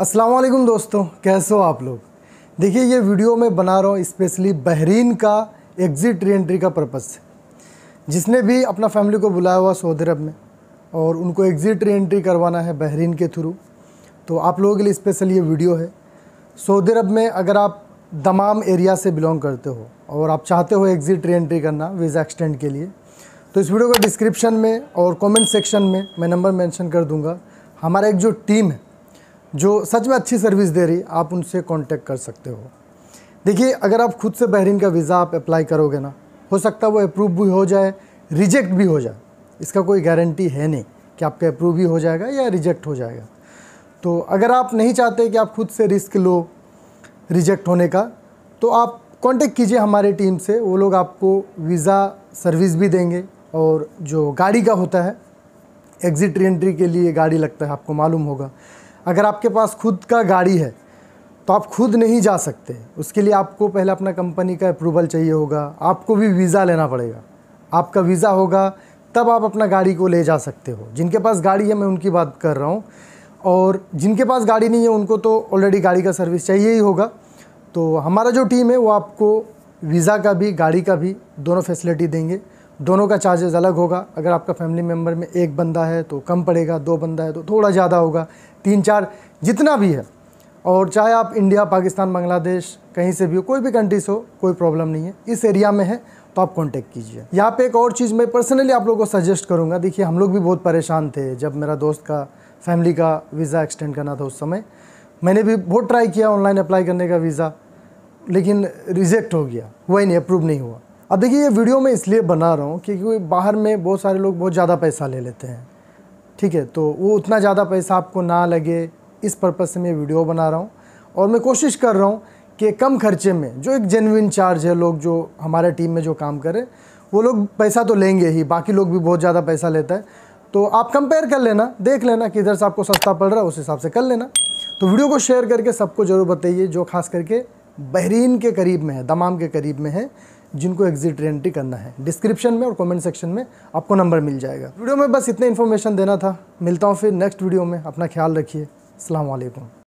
अस्सलाम वालेकुम दोस्तों कैसे हो आप लोग देखिए ये वीडियो मैं बना रहा हूँ स्पेशली बहरीन का एग्ज़िट री एंट्री का पर्पज़ से जिसने भी अपना फैमिली को बुलाया हुआ सऊदी अरब में और उनको एग्ज़िट री एंट्री करवाना है बहरीन के थ्रू तो आप लोगों के लिए स्पेशल ये वीडियो है सऊदी अरब में अगर आप दमाम एरिया से बिलोंग करते हो और आप चाहते हो एग्ज़िट री एंट्री करना वीज़ा एक्सटेंड के लिए तो इस वीडियो को डिस्क्रिप्शन में और कमेंट सेक्शन में मैं नंबर मेंशन कर दूंगा हमारा एक जो टीम है जो सच में अच्छी सर्विस दे रही आप उनसे कांटेक्ट कर सकते हो देखिए अगर आप खुद से बहरीन का वीज़ा आप अप्लाई करोगे ना हो सकता है वो अप्रूव भी हो जाए रिजेक्ट भी हो जाए इसका कोई गारंटी है नहीं कि आपका अप्रूव भी हो जाएगा या रिजेक्ट हो जाएगा तो अगर आप नहीं चाहते कि आप खुद से रिस्क लो रिजेक्ट होने का तो आप कांटेक्ट कीजिए हमारे टीम से वो लोग आपको वीज़ा सर्विस भी देंगे और जो गाड़ी का होता है एग्ज़िट एंट्री के लिए गाड़ी लगता है आपको मालूम होगा अगर आपके पास खुद का गाड़ी है तो आप खुद नहीं जा सकते उसके लिए आपको पहले अपना कंपनी का अप्रूवल चाहिए होगा आपको भी वीज़ा लेना पड़ेगा आपका वीज़ा होगा तब आप अपना गाड़ी को ले जा सकते हो जिनके पास गाड़ी है मैं उनकी बात कर रहा हूँ और जिनके पास गाड़ी नहीं है उनको तो ऑलरेडी गाड़ी का सर्विस चाहिए ही होगा तो हमारा जो टीम है वो आपको वीज़ा का भी गाड़ी का भी दोनों फैसिलिटी देंगे दोनों का चार्जेस अलग होगा अगर आपका फैमिली मेम्बर में एक बंदा है तो कम पड़ेगा दो बंदा है तो थोड़ा ज़्यादा होगा तीन चार जितना भी है और चाहे आप इंडिया पाकिस्तान बांग्लादेश कहीं से भी हो कोई भी कंट्रीज हो कोई प्रॉब्लम नहीं है इस एरिया में है तो आप कांटेक्ट कीजिए यहाँ पे एक और चीज़ मैं पर्सनली आप लोगों को सजेस्ट करूँगा देखिए हम लोग भी बहुत परेशान थे जब मेरा दोस्त का फैमिली का वीज़ा एक्सटेंड करना था उस समय मैंने भी बहुत ट्राई किया ऑनलाइन अप्लाई करने का वीज़ा लेकिन रिजेक्ट हो गया वही नहीं अप्रूव नहीं हुआ अब देखिए ये वीडियो मैं इसलिए बना रहा हूँ क्योंकि बाहर में बहुत सारे लोग बहुत ज़्यादा पैसा ले लेते हैं ठीक है तो वो उतना ज़्यादा पैसा आपको ना लगे इस पर्पज़ से मैं वीडियो बना रहा हूँ और मैं कोशिश कर रहा हूँ कि कम खर्चे में जो एक जेनविन चार्ज है लोग जो हमारे टीम में जो काम करें वो लोग पैसा तो लेंगे ही बाकी लोग भी बहुत ज़्यादा पैसा लेता है तो आप कंपेयर कर लेना देख लेना कि इधर से आपको सस्ता पड़ रहा है उस हिसाब से कर लेना तो वीडियो को शेयर करके सबको ज़रूर बताइए जो खास करके बहरीन के करीब में है दमाम के करीब में है जिनको एग्जिट एंट्री करना है डिस्क्रिप्शन में और कमेंट सेक्शन में आपको नंबर मिल जाएगा वीडियो में बस इतना इन्फॉर्मेशन देना था मिलता हूँ फिर नेक्स्ट वीडियो में अपना ख्याल रखिए अलैक्म